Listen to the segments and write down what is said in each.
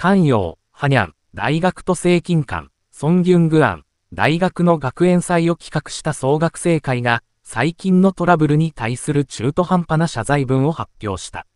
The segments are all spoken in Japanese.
関陽、ハニャン、大学と政金館、ソンギュングアン、大学の学園祭を企画した総学生会が、最近のトラブルに対する中途半端な謝罪文を発表した。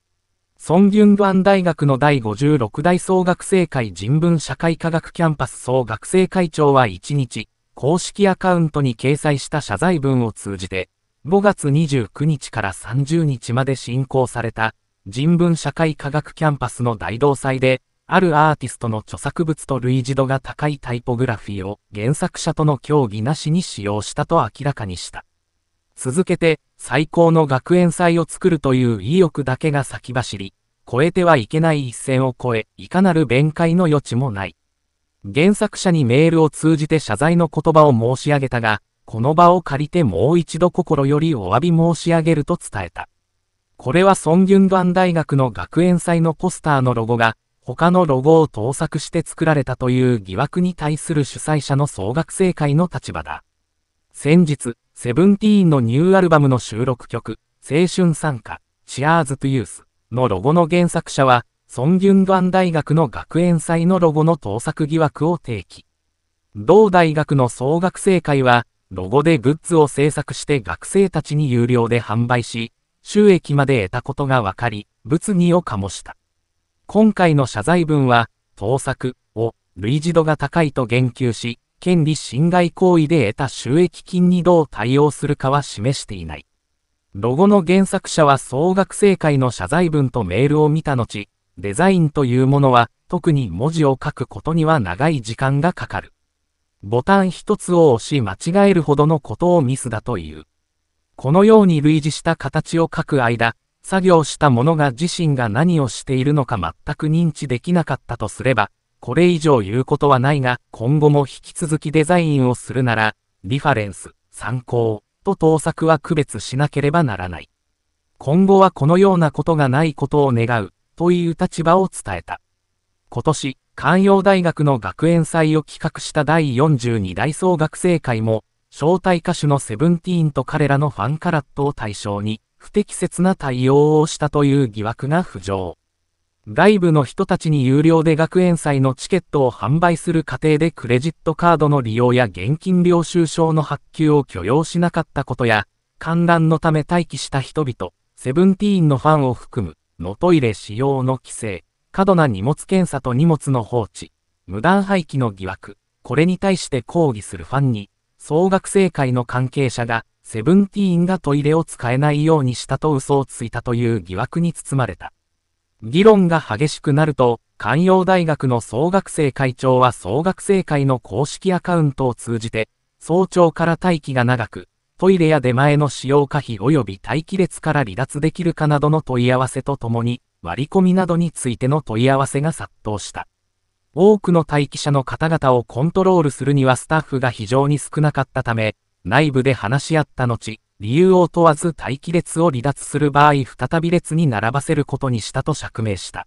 ソンギュングアン大学の第56代総学生会人文社会科学キャンパス総学生会長は1日、公式アカウントに掲載した謝罪文を通じて、5月29日から30日まで進行された人文社会科学キャンパスの大同祭で、あるアーティストの著作物と類似度が高いタイポグラフィーを原作者との協議なしに使用したと明らかにした。続けて、最高の学園祭を作るという意欲だけが先走り、超えてはいけない一線を越え、いかなる弁解の余地もない。原作者にメールを通じて謝罪の言葉を申し上げたが、この場を借りてもう一度心よりお詫び申し上げると伝えた。これはソンギュンダン大学の学園祭のポスターのロゴが、他のロゴを盗作して作られたという疑惑に対する主催者の総学生会の立場だ。先日、セブンティーンのニューアルバムの収録曲、青春参加、チアーズトゥユースのロゴの原作者は、ソンギュンアン大学の学園祭のロゴの盗作疑惑を提起。同大学の総学生会は、ロゴでグッズを制作して学生たちに有料で販売し、収益まで得たことが分かり、物議を醸した。今回の謝罪文は、盗作を類似度が高いと言及し、権利侵害行為で得た収益金にどう対応するかは示していない。ロゴの原作者は総学生会の謝罪文とメールを見た後、デザインというものは特に文字を書くことには長い時間がかかる。ボタン一つを押し間違えるほどのことをミスだという。このように類似した形を書く間、作業した者が自身が何をしているのか全く認知できなかったとすれば、これ以上言うことはないが、今後も引き続きデザインをするなら、リファレンス、参考、と盗作は区別しなければならない。今後はこのようなことがないことを願う、という立場を伝えた。今年、関陽大学の学園祭を企画した第42大総学生会も、招待歌手のセブンティーンと彼らのファンカラットを対象に、不適切な対応をしたという疑惑が浮上。外部の人たちに有料で学園祭のチケットを販売する過程でクレジットカードの利用や現金領収証の発給を許容しなかったことや、観覧のため待機した人々、セブンティーンのファンを含む、のトイレ使用の規制、過度な荷物検査と荷物の放置、無断廃棄の疑惑、これに対して抗議するファンに、総学生会の関係者が、セブンティーンがトイレを使えないようにしたと嘘をついたという疑惑に包まれた。議論が激しくなると、関陽大学の総学生会長は総学生会の公式アカウントを通じて、早朝から待機が長く、トイレや出前の使用可否及び待機列から離脱できるかなどの問い合わせとともに、割り込みなどについての問い合わせが殺到した。多くの待機者の方々をコントロールするにはスタッフが非常に少なかったため、内部で話し合った後、理由を問わず待機列を離脱する場合再び列に並ばせることにしたと釈明した。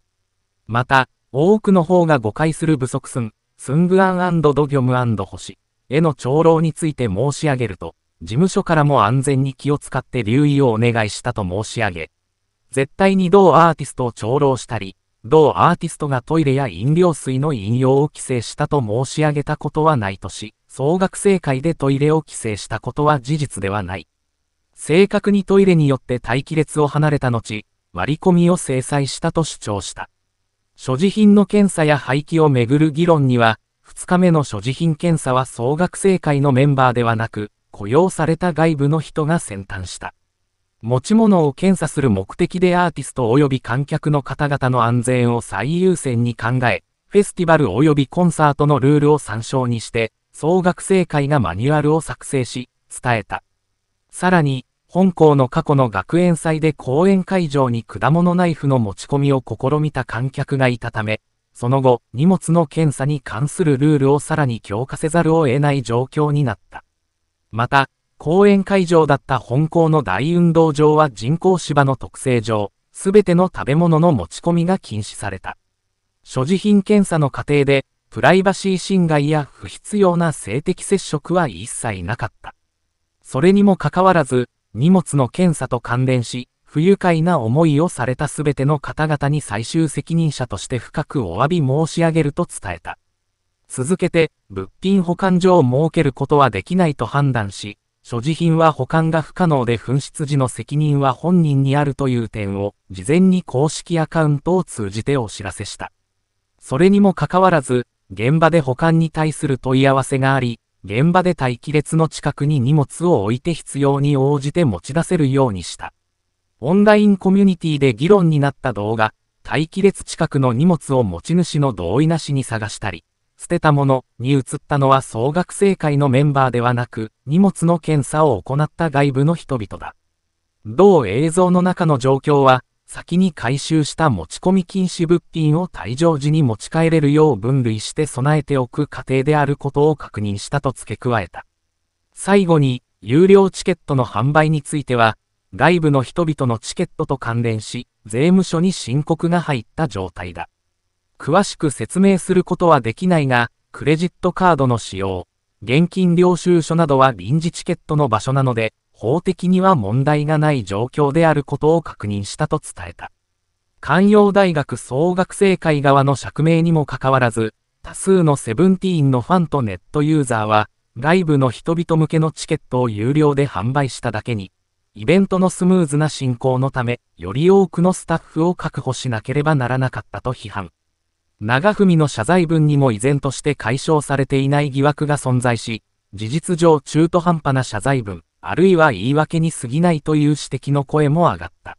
また、多くの方が誤解する不足寸、スングアンドギョム星への長老について申し上げると、事務所からも安全に気を使って留意をお願いしたと申し上げ、絶対に同アーティストを長老したり、同アーティストがトイレや飲料水の飲用を規制したと申し上げたことはないとし、総学生会でトイレを規制したことは事実ではない。正確にトイレによって待機列を離れた後、割り込みを制裁したと主張した。所持品の検査や廃棄をめぐる議論には、2日目の所持品検査は総学生会のメンバーではなく、雇用された外部の人が先端した。持ち物を検査する目的でアーティスト及び観客の方々の安全を最優先に考え、フェスティバル及びコンサートのルールを参照にして、総学生会がマニュアルを作成し、伝えた。さらに、本校の過去の学園祭で講演会場に果物ナイフの持ち込みを試みた観客がいたため、その後、荷物の検査に関するルールをさらに強化せざるを得ない状況になった。また、公演会場だった本校の大運動場は人工芝の特性上、すべての食べ物の持ち込みが禁止された。所持品検査の過程で、プライバシー侵害や不必要な性的接触は一切なかった。それにもかかわらず、荷物の検査と関連し、不愉快な思いをされたすべての方々に最終責任者として深くお詫び申し上げると伝えた。続けて、物品保管所を設けることはできないと判断し、所持品は保管が不可能で紛失時の責任は本人にあるという点を、事前に公式アカウントを通じてお知らせした。それにもかかわらず、現場で保管に対する問い合わせがあり、現場で待機列の近くに荷物を置いて必要に応じて持ち出せるようにした。オンラインコミュニティで議論になった動画、待機列近くの荷物を持ち主の同意なしに探したり、捨てたものに移ったのは総学生会のメンバーではなく、荷物の検査を行った外部の人々だ。同映像の中の状況は、先に回収した持ち込み禁止物品を退場時に持ち帰れるよう分類して備えておく過程であることを確認したと付け加えた。最後に、有料チケットの販売については、外部の人々のチケットと関連し、税務署に申告が入った状態だ。詳しく説明することはできないが、クレジットカードの使用、現金領収書などは臨時チケットの場所なので、法的には問題がない状況であることを確認したと伝えた。関陽大学総学生会側の釈明にもかかわらず、多数のセブンティーンのファンとネットユーザーは、外部の人々向けのチケットを有料で販売しただけに、イベントのスムーズな進行のため、より多くのスタッフを確保しなければならなかったと批判。長文の謝罪文にも依然として解消されていない疑惑が存在し、事実上中途半端な謝罪文、あるいは言い訳に過ぎないという指摘の声も上がった。